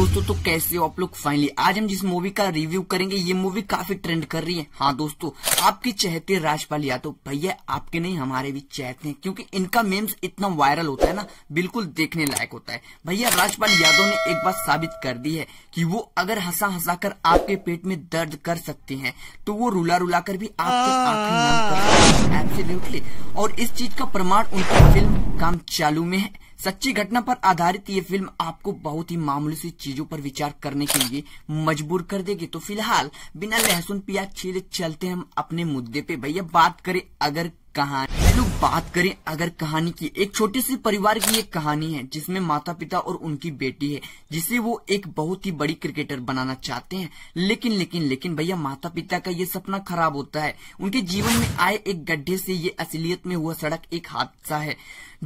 दोस्तों तो कैसे हो आप लोग फाइनली आज हम जिस मूवी का रिव्यू करेंगे ये मूवी काफी ट्रेंड कर रही है हाँ दोस्तों आपकी चहते राजपाल यादव भैया आपके नहीं हमारे भी चहते हैं क्योंकि इनका मेम्स इतना वायरल होता है ना बिल्कुल देखने लायक होता है भैया राजपाल यादव ने एक बात साबित कर दी है कि वो अगर हंसा हंसा कर आपके पेट में दर्द कर सकते हैं तो वो रुला रुला कर भी आपके और इस चीज का प्रमाण उनकी फिल्म काम चालू में है सच्ची घटना पर आधारित ये फिल्म आपको बहुत ही मामूली सी चीजों पर विचार करने के लिए मजबूर कर देगी तो फिलहाल बिना लहसुन पिया छीले चलते हम अपने मुद्दे पे भैया बात करें अगर कहानी चलो बात करें अगर कहानी की एक छोटे से परिवार की एक कहानी है जिसमें माता पिता और उनकी बेटी है जिसे वो एक बहुत ही बड़ी क्रिकेटर बनाना चाहते हैं लेकिन लेकिन लेकिन भैया माता पिता का ये सपना खराब होता है उनके जीवन में आए एक गड्ढे से ये असलियत में हुआ सड़क एक हादसा है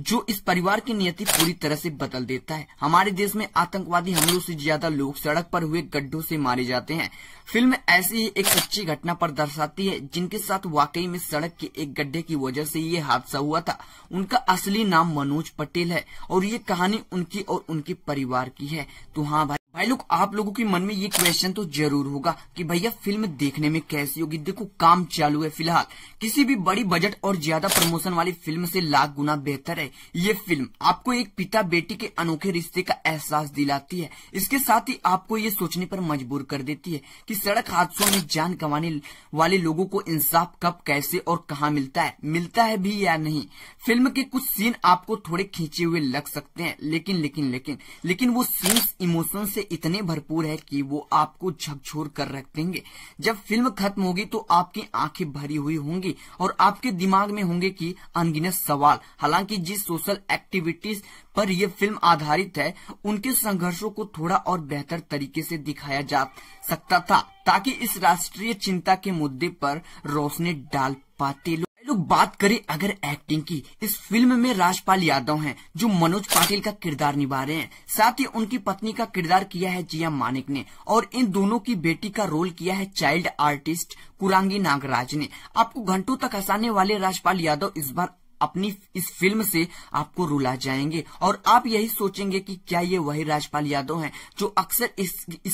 जो इस परिवार की नियति पूरी तरह से बदल देता है हमारे देश में आतंकवादी हमलों से ज्यादा लोग सड़क पर हुए गड्ढों से मारे जाते हैं फिल्म ऐसी ही एक सच्ची घटना पर दर्शाती है जिनके साथ वाकई में सड़क के एक गड्ढे की की वजह से ये हादसा हुआ था उनका असली नाम मनोज पटेल है और ये कहानी उनकी और उनके परिवार की है तो हाँ भाई भाई लोग आप लोगों के मन में ये क्वेश्चन तो जरूर होगा कि भैया फिल्म देखने में कैसी होगी देखो काम चालू है फिलहाल किसी भी बड़ी बजट और ज्यादा प्रमोशन वाली फिल्म से लाख गुना बेहतर है ये फिल्म आपको एक पिता बेटी के अनोखे रिश्ते का एहसास दिलाती है इसके साथ ही आपको ये सोचने पर मजबूर कर देती है कि सड़क हादसों में जान गंवाने वाले लोगों को इंसाफ कब कैसे और कहाँ मिलता है मिलता है भी या नहीं फिल्म के कुछ सीन आपको थोड़े खींचे हुए लग सकते हैं लेकिन लेकिन लेकिन लेकिन वो सीन्स इमोशन से इतने भरपूर है कि वो आपको झकझोर कर रख देंगे जब फिल्म खत्म होगी तो आपकी आंखें भरी हुई होंगी और आपके दिमाग में होंगे कि अनगिनत सवाल हालांकि जिस सोशल एक्टिविटीज पर यह फिल्म आधारित है उनके संघर्षों को थोड़ा और बेहतर तरीके से दिखाया जा सकता था ताकि इस राष्ट्रीय चिंता के मुद्दे पर रोशनी डाल पाते तो बात करें अगर एक्टिंग की इस फिल्म में राजपाल यादव हैं जो मनोज पाटिल का किरदार निभा रहे हैं साथ ही उनकी पत्नी का किरदार किया है जिया मानिक ने और इन दोनों की बेटी का रोल किया है चाइल्ड आर्टिस्ट कुरांगी नागराज ने आपको घंटों तक हंसाने वाले राजपाल यादव इस बार अपनी इस फिल्म से आपको रुला जाएंगे और आप यही सोचेंगे कि क्या ये वही राजपाल यादव हैं जो अक्सर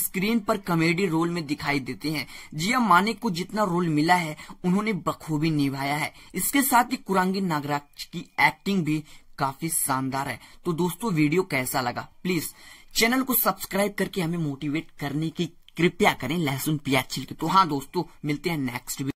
स्क्रीन पर कॉमेडी रोल में दिखाई देते हैं जिया मानिक को जितना रोल मिला है उन्होंने बखूबी निभाया है इसके साथ ही कुरांगी नागराज की एक्टिंग भी काफी शानदार है तो दोस्तों वीडियो कैसा लगा प्लीज चैनल को सब्सक्राइब करके हमें मोटिवेट करने की कृपया करें लहसुन प्याज छिलके तो हाँ दोस्तों मिलते हैं नेक्स्ट